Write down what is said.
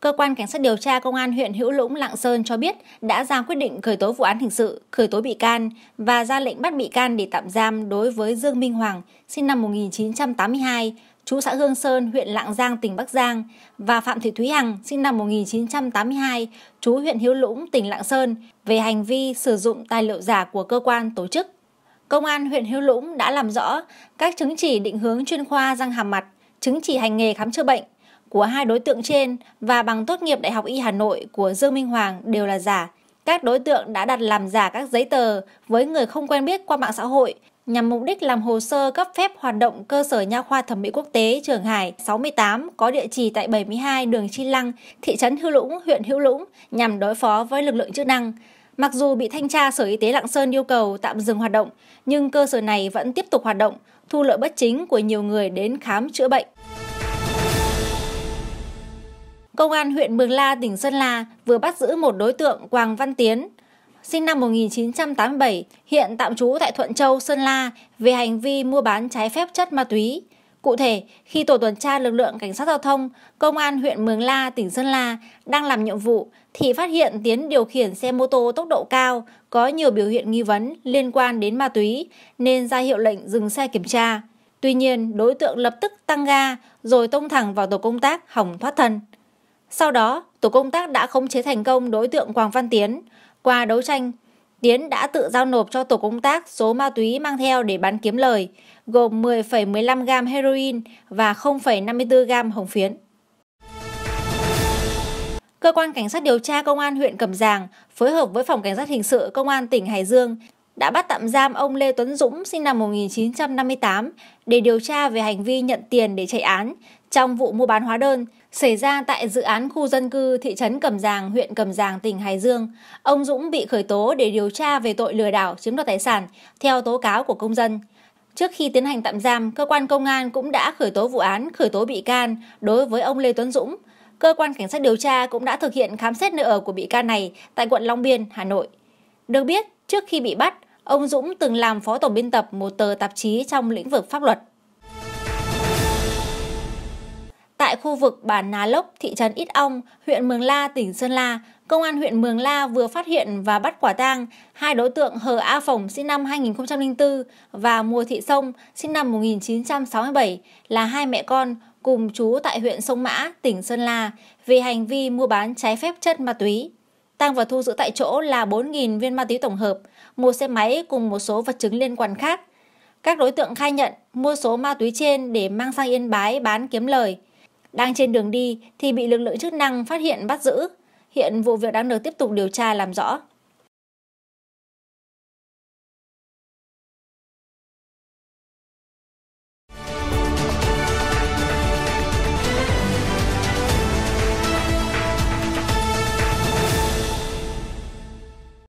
Cơ quan Cảnh sát điều tra Công an huyện Hữu Lũng, Lạng Sơn cho biết đã ra quyết định khởi tố vụ án hình sự, khởi tố bị can và ra lệnh bắt bị can để tạm giam đối với Dương Minh Hoàng, sinh năm 1982, chú xã Hương Sơn, huyện Lạng Giang, tỉnh Bắc Giang và Phạm Thị Thúy Hằng, sinh năm 1982, chú huyện Hữu Lũng, tỉnh Lạng Sơn về hành vi sử dụng tài liệu giả của cơ quan tổ chức. Công an huyện Hữu Lũng đã làm rõ các chứng chỉ định hướng chuyên khoa răng hàm mặt, chứng chỉ hành nghề khám chữa bệnh, của hai đối tượng trên và bằng tốt nghiệp Đại học Y Hà Nội của Dương Minh Hoàng đều là giả. Các đối tượng đã đặt làm giả các giấy tờ với người không quen biết qua mạng xã hội nhằm mục đích làm hồ sơ cấp phép hoạt động cơ sở nha khoa thẩm mỹ quốc tế Trường Hải 68 có địa chỉ tại 72 đường Chi Lăng, thị trấn Hữu Lũng, huyện Hữu Lũng nhằm đối phó với lực lượng chức năng. Mặc dù bị thanh tra Sở Y tế Lạng Sơn yêu cầu tạm dừng hoạt động, nhưng cơ sở này vẫn tiếp tục hoạt động, thu lợi bất chính của nhiều người đến khám chữa bệnh. Công an huyện Mường La, tỉnh Sơn La vừa bắt giữ một đối tượng Quảng Văn Tiến, sinh năm 1987, hiện tạm trú tại Thuận Châu, Sơn La về hành vi mua bán trái phép chất ma túy. Cụ thể, khi tổ tuần tra lực lượng cảnh sát giao thông, công an huyện Mường La, tỉnh Sơn La đang làm nhiệm vụ thì phát hiện Tiến điều khiển xe mô tô tốc độ cao, có nhiều biểu hiện nghi vấn liên quan đến ma túy nên ra hiệu lệnh dừng xe kiểm tra. Tuy nhiên, đối tượng lập tức tăng ga rồi tông thẳng vào tổ công tác hỏng thoát thân. Sau đó, tổ công tác đã khống chế thành công đối tượng Quảng Văn Tiến. Qua đấu tranh, Tiến đã tự giao nộp cho tổ công tác số ma túy mang theo để bán kiếm lời, gồm 10,15 gam heroin và 0,54 gam hồng phiến. Cơ quan Cảnh sát điều tra Công an huyện Cẩm Giàng phối hợp với Phòng Cảnh sát Hình sự Công an tỉnh Hải Dương đã bắt tạm giam ông Lê Tuấn Dũng sinh năm 1958 để điều tra về hành vi nhận tiền để chạy án trong vụ mua bán hóa đơn xảy ra tại dự án khu dân cư thị trấn Cẩm Giàng, huyện Cẩm Giàng, tỉnh Hải Dương. Ông Dũng bị khởi tố để điều tra về tội lừa đảo chiếm đoạt tài sản theo tố cáo của công dân. Trước khi tiến hành tạm giam, cơ quan công an cũng đã khởi tố vụ án, khởi tố bị can đối với ông Lê Tuấn Dũng. Cơ quan cảnh sát điều tra cũng đã thực hiện khám xét nơi ở của bị can này tại quận Long Biên, Hà Nội. Được biết, trước khi bị bắt, Ông Dũng từng làm phó tổng biên tập một tờ tạp chí trong lĩnh vực pháp luật. Tại khu vực bản Nà Lốc, thị trấn Ít Ong, huyện Mường La, tỉnh Sơn La, Công an huyện Mường La vừa phát hiện và bắt quả tang hai đối tượng Hờ A Phồng sinh năm 2004 và Mùa Thị Sông sinh năm 1967 là hai mẹ con cùng chú tại huyện Sông Mã, tỉnh Sơn La về hành vi mua bán trái phép chất ma túy. Tăng vật thu giữ tại chỗ là 4.000 viên ma túy tổng hợp, một xe máy cùng một số vật chứng liên quan khác. Các đối tượng khai nhận mua số ma túy trên để mang sang Yên Bái bán kiếm lời. Đang trên đường đi thì bị lực lượng chức năng phát hiện bắt giữ. Hiện vụ việc đang được tiếp tục điều tra làm rõ.